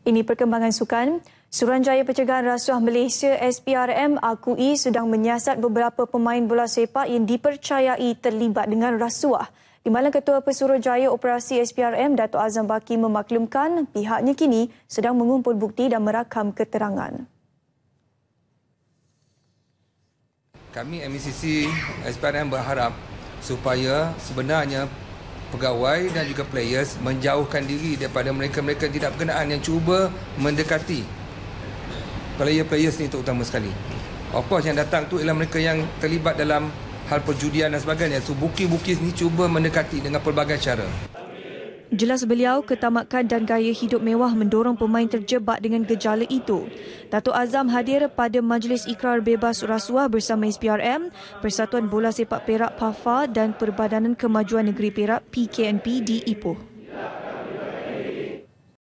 Ini perkembangan sukan. Suruhanjaya Pencegahan Rasuah Malaysia SPRM akui sedang menyiasat beberapa pemain bola sepak yang dipercayai terlibat dengan rasuah. Di malam Ketua Pesuruhjaya Operasi SPRM, Datuk Azam Baki memaklumkan pihaknya kini sedang mengumpul bukti dan merakam keterangan. Kami MECC SPRM berharap supaya sebenarnya pegawai dan juga players menjauhkan diri daripada mereka-mereka tidak berkenaan yang cuba mendekati player-players ni terutama sekali. Of course yang datang tu ialah mereka yang terlibat dalam hal perjudian dan sebagainya. So bukit-bukit ni cuba mendekati dengan pelbagai cara. Jelas beliau, ketamakan dan gaya hidup mewah mendorong pemain terjebak dengan gejala itu. Datuk Azam hadir pada Majlis Ikrar Bebas Rasuah bersama SPRM, Persatuan Bola Sepak Perak PAFA dan Perbadanan Kemajuan Negeri Perak PKNP di Ipoh.